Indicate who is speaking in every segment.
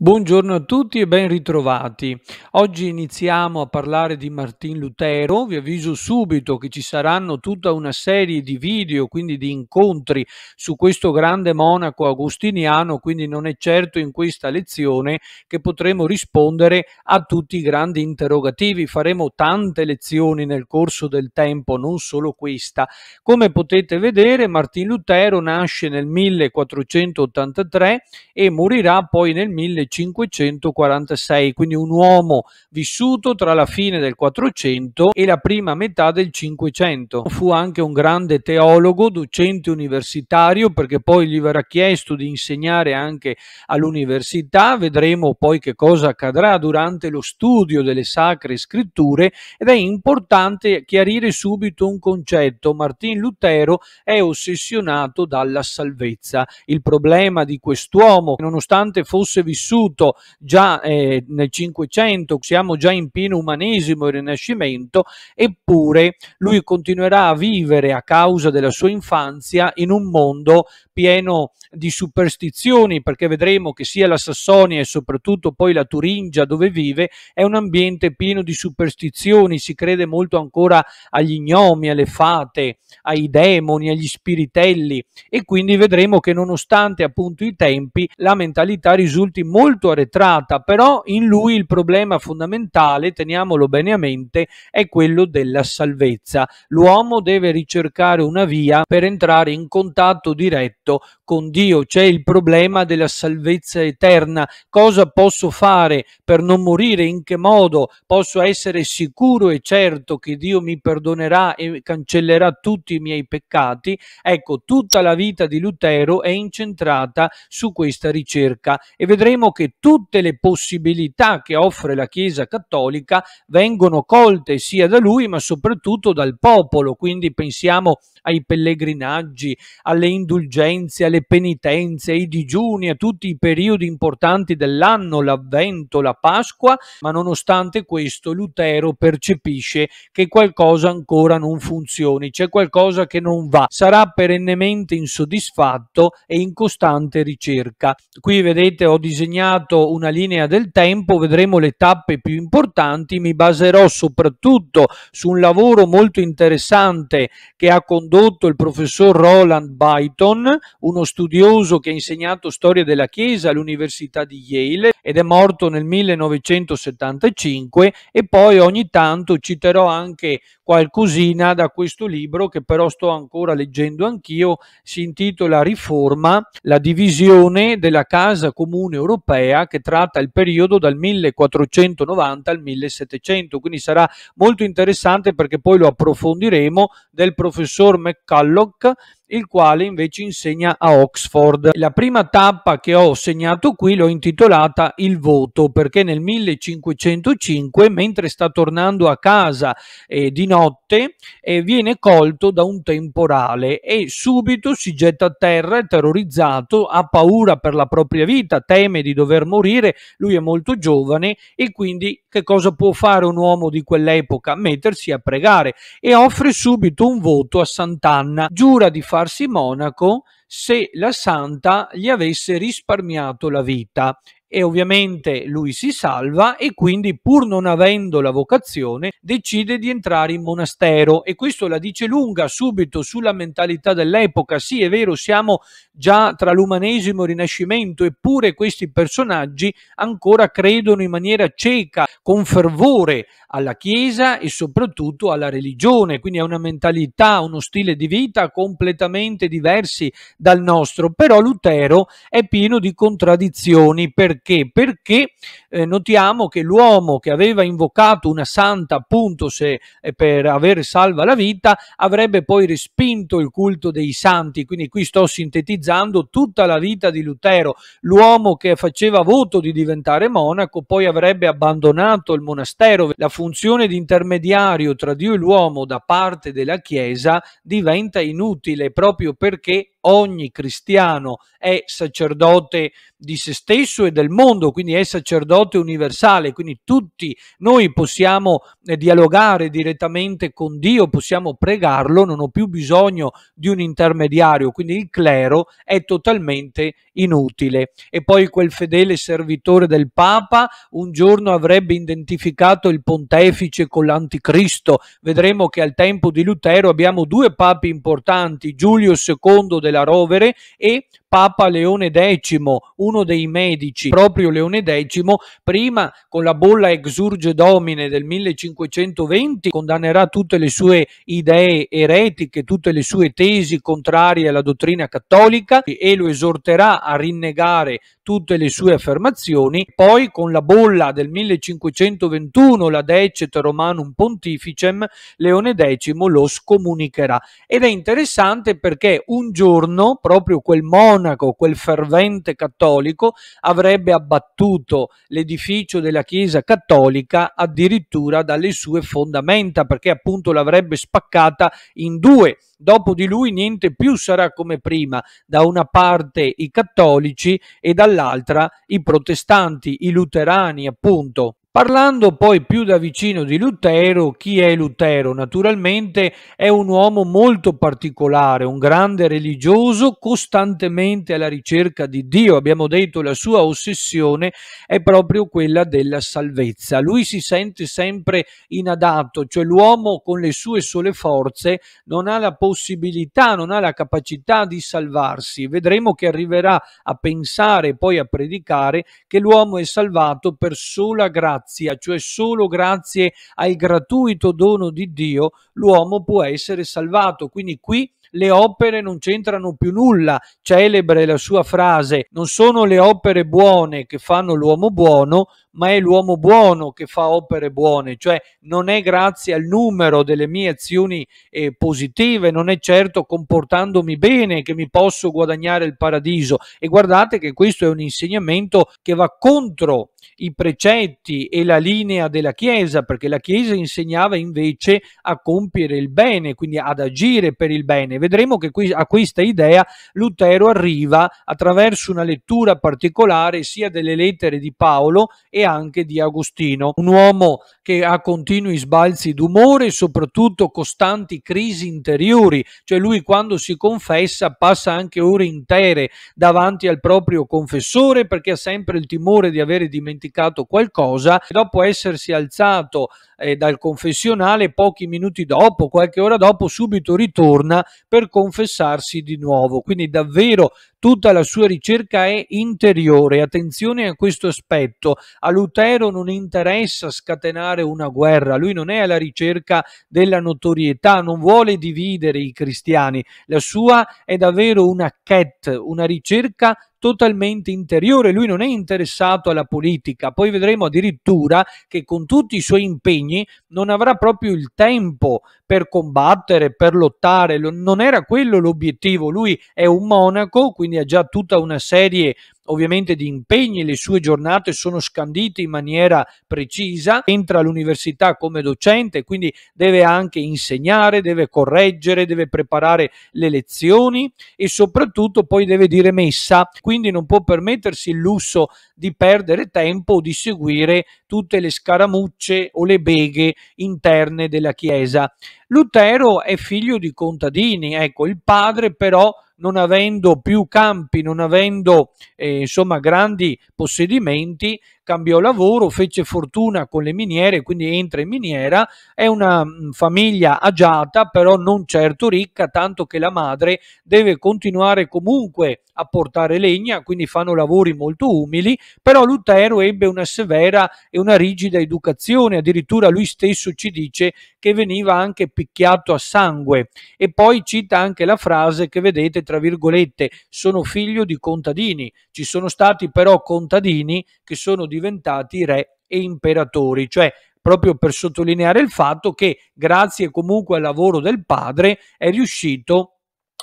Speaker 1: Buongiorno a tutti e ben ritrovati. Oggi iniziamo a parlare di Martin Lutero. Vi avviso subito che ci saranno tutta una serie di video, quindi di incontri su questo grande monaco agostiniano, quindi non è certo in questa lezione che potremo rispondere a tutti i grandi interrogativi. Faremo tante lezioni nel corso del tempo, non solo questa. Come potete vedere, Martin Lutero nasce nel 1483 e morirà poi nel 1500 1546, quindi un uomo vissuto tra la fine del 400 e la prima metà del 500. Fu anche un grande teologo, docente universitario, perché poi gli verrà chiesto di insegnare anche all'università. Vedremo poi che cosa accadrà durante lo studio delle sacre scritture ed è importante chiarire subito un concetto. Martin Lutero è ossessionato dalla salvezza. Il problema di quest'uomo, nonostante fosse vissuto vissuto già eh, nel Cinquecento, siamo già in pieno umanesimo e rinascimento, eppure lui continuerà a vivere a causa della sua infanzia in un mondo pieno di superstizioni, perché vedremo che sia la Sassonia e soprattutto poi la Turingia dove vive è un ambiente pieno di superstizioni, si crede molto ancora agli gnomi, alle fate, ai demoni, agli spiritelli e quindi vedremo che nonostante appunto i tempi la mentalità risulti molto arretrata, però in lui il problema fondamentale, teniamolo bene a mente, è quello della salvezza. L'uomo deve ricercare una via per entrare in contatto diretto conflitto con Dio, c'è il problema della salvezza eterna, cosa posso fare per non morire, in che modo posso essere sicuro e certo che Dio mi perdonerà e cancellerà tutti i miei peccati, ecco tutta la vita di Lutero è incentrata su questa ricerca e vedremo che tutte le possibilità che offre la Chiesa cattolica vengono colte sia da lui ma soprattutto dal popolo, quindi pensiamo ai pellegrinaggi, alle indulgenze, alle penitenze, ai digiuni, a tutti i periodi importanti dell'anno, l'avvento, la Pasqua, ma nonostante questo Lutero percepisce che qualcosa ancora non funzioni, c'è qualcosa che non va, sarà perennemente insoddisfatto e in costante ricerca. Qui vedete ho disegnato una linea del tempo, vedremo le tappe più importanti, mi baserò soprattutto su un lavoro molto interessante che ha condotto introdotto il professor Roland Byton, uno studioso che ha insegnato storia della Chiesa all'Università di Yale ed è morto nel 1975 e poi ogni tanto citerò anche qualcosina da questo libro che però sto ancora leggendo anch'io, si intitola Riforma, la divisione della Casa Comune Europea che tratta il periodo dal 1490 al 1700, quindi sarà molto interessante perché poi lo approfondiremo del professor मैं कालोक il quale invece insegna a Oxford. La prima tappa che ho segnato qui l'ho intitolata Il voto, perché nel 1505, mentre sta tornando a casa eh, di notte, eh, viene colto da un temporale e subito si getta a terra, terrorizzato, ha paura per la propria vita, teme di dover morire, lui è molto giovane e quindi che cosa può fare un uomo di quell'epoca? Mettersi a pregare e offre subito un voto a Sant'Anna, giura di fare farsi monaco se la santa gli avesse risparmiato la vita e ovviamente lui si salva e quindi pur non avendo la vocazione decide di entrare in monastero e questo la dice lunga subito sulla mentalità dell'epoca sì è vero siamo già tra l'umanesimo e il rinascimento eppure questi personaggi ancora credono in maniera cieca con fervore alla chiesa e soprattutto alla religione quindi è una mentalità uno stile di vita completamente diversi dal nostro però Lutero è pieno di contraddizioni per perché? Perché eh, notiamo che l'uomo che aveva invocato una santa appunto se, eh, per aver salva la vita avrebbe poi respinto il culto dei santi. Quindi qui sto sintetizzando tutta la vita di Lutero. L'uomo che faceva voto di diventare monaco poi avrebbe abbandonato il monastero. La funzione di intermediario tra Dio e l'uomo da parte della Chiesa diventa inutile proprio perché ogni cristiano è sacerdote di se stesso e del mondo, quindi è sacerdote universale, quindi tutti noi possiamo eh, dialogare direttamente con Dio, possiamo pregarlo, non ho più bisogno di un intermediario, quindi il clero è totalmente inutile. E poi quel fedele servitore del Papa un giorno avrebbe identificato il pontefice con l'anticristo. Vedremo che al tempo di Lutero abbiamo due papi importanti, Giulio II della la rovere e Papa Leone X, uno dei medici, proprio Leone X, prima con la bolla Exurge Domine del 1520 condannerà tutte le sue idee eretiche, tutte le sue tesi contrarie alla dottrina cattolica e lo esorterà a rinnegare tutte le sue affermazioni. Poi con la bolla del 1521, la Decet Romanum Pontificem, Leone X lo scomunicherà. Ed è interessante perché un giorno proprio quel monaco monaco, quel fervente cattolico, avrebbe abbattuto l'edificio della Chiesa cattolica addirittura dalle sue fondamenta, perché appunto l'avrebbe spaccata in due. Dopo di lui niente più sarà come prima, da una parte i cattolici e dall'altra i protestanti, i luterani appunto. Parlando poi più da vicino di Lutero, chi è Lutero? Naturalmente è un uomo molto particolare, un grande religioso costantemente alla ricerca di Dio. Abbiamo detto la sua ossessione è proprio quella della salvezza. Lui si sente sempre inadatto, cioè l'uomo con le sue sole forze non ha la possibilità, non ha la capacità di salvarsi. Vedremo che arriverà a pensare e poi a predicare che l'uomo è salvato per sola grazia grazia, cioè solo grazie al gratuito dono di Dio l'uomo può essere salvato. Quindi qui le opere non c'entrano più nulla. Celebre la sua frase, non sono le opere buone che fanno l'uomo buono, ma è l'uomo buono che fa opere buone, cioè non è grazie al numero delle mie azioni eh, positive, non è certo comportandomi bene che mi posso guadagnare il paradiso. E guardate che questo è un insegnamento che va contro i precetti e la linea della Chiesa, perché la Chiesa insegnava invece a compiere il bene, quindi ad agire per il bene bene. Vedremo che qui, a questa idea Lutero arriva attraverso una lettura particolare sia delle lettere di Paolo e anche di Agostino, un uomo che ha continui sbalzi d'umore e soprattutto costanti crisi interiori, cioè lui quando si confessa passa anche ore intere davanti al proprio confessore perché ha sempre il timore di avere dimenticato qualcosa, e dopo essersi alzato eh, dal confessionale, pochi minuti dopo, qualche ora dopo, subito ritorna per confessarsi di nuovo. Quindi davvero Tutta la sua ricerca è interiore, attenzione a questo aspetto. A Lutero non interessa scatenare una guerra, lui non è alla ricerca della notorietà, non vuole dividere i cristiani. La sua è davvero una cat, una ricerca totalmente interiore, lui non è interessato alla politica, poi vedremo addirittura che con tutti i suoi impegni non avrà proprio il tempo per combattere, per lottare, non era quello l'obiettivo, lui è un monaco, quindi ha già tutta una serie ovviamente di impegni, le sue giornate sono scandite in maniera precisa, entra all'università come docente, quindi deve anche insegnare, deve correggere, deve preparare le lezioni e soprattutto poi deve dire messa, quindi non può permettersi il lusso di perdere tempo o di seguire tutte le scaramucce o le beghe interne della Chiesa. Lutero è figlio di contadini, ecco, il padre però non avendo più campi, non avendo eh, insomma grandi possedimenti, cambiò lavoro, fece fortuna con le miniere, quindi entra in miniera, è una famiglia agiata, però non certo ricca, tanto che la madre deve continuare comunque a portare legna, quindi fanno lavori molto umili, però Lutero ebbe una severa e una rigida educazione, addirittura lui stesso ci dice che veniva anche picchiato a sangue e poi cita anche la frase che vedete tra virgolette, sono figlio di contadini, ci sono stati però contadini che sono di diventati re e imperatori, cioè proprio per sottolineare il fatto che grazie comunque al lavoro del padre è riuscito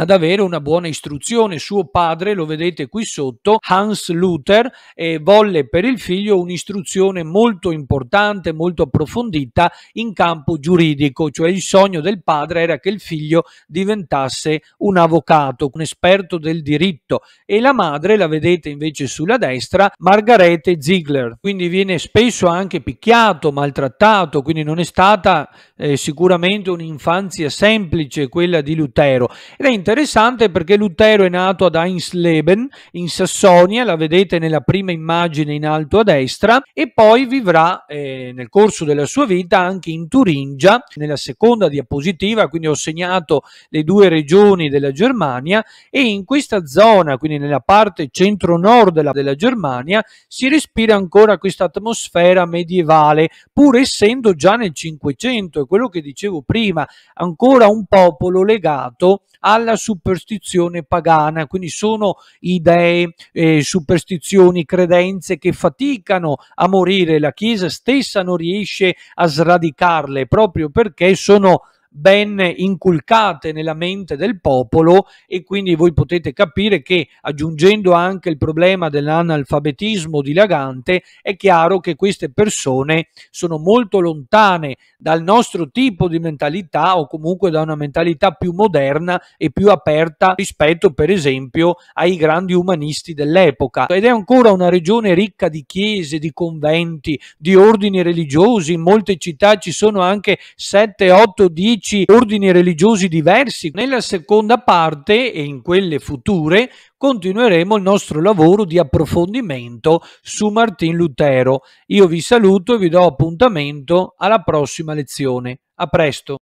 Speaker 1: ad avere una buona istruzione. Suo padre, lo vedete qui sotto, Hans Luther, eh, volle per il figlio un'istruzione molto importante, molto approfondita in campo giuridico, cioè il sogno del padre era che il figlio diventasse un avvocato, un esperto del diritto e la madre, la vedete invece sulla destra, Margarete Ziegler, quindi viene spesso anche picchiato, maltrattato, quindi non è stata eh, sicuramente un'infanzia semplice quella di Lutero ed è interessante perché Lutero è nato ad Einsleben in Sassonia, la vedete nella prima immagine in alto a destra e poi vivrà eh, nel corso della sua vita anche in Turingia nella seconda diapositiva, quindi ho segnato le due regioni della Germania e in questa zona, quindi nella parte centro-nord della, della Germania, si respira ancora questa atmosfera medievale pur essendo già nel Cinquecento quello che dicevo prima, ancora un popolo legato alla superstizione pagana, quindi sono idee, eh, superstizioni, credenze che faticano a morire, la Chiesa stessa non riesce a sradicarle proprio perché sono ben inculcate nella mente del popolo e quindi voi potete capire che aggiungendo anche il problema dell'analfabetismo dilagante è chiaro che queste persone sono molto lontane dal nostro tipo di mentalità o comunque da una mentalità più moderna e più aperta rispetto per esempio ai grandi umanisti dell'epoca ed è ancora una regione ricca di chiese, di conventi, di ordini religiosi, in molte città ci sono anche 7, 8, 10 15 ordini religiosi diversi. Nella seconda parte e in quelle future continueremo il nostro lavoro di approfondimento su Martin Lutero. Io vi saluto e vi do appuntamento alla prossima lezione. A presto!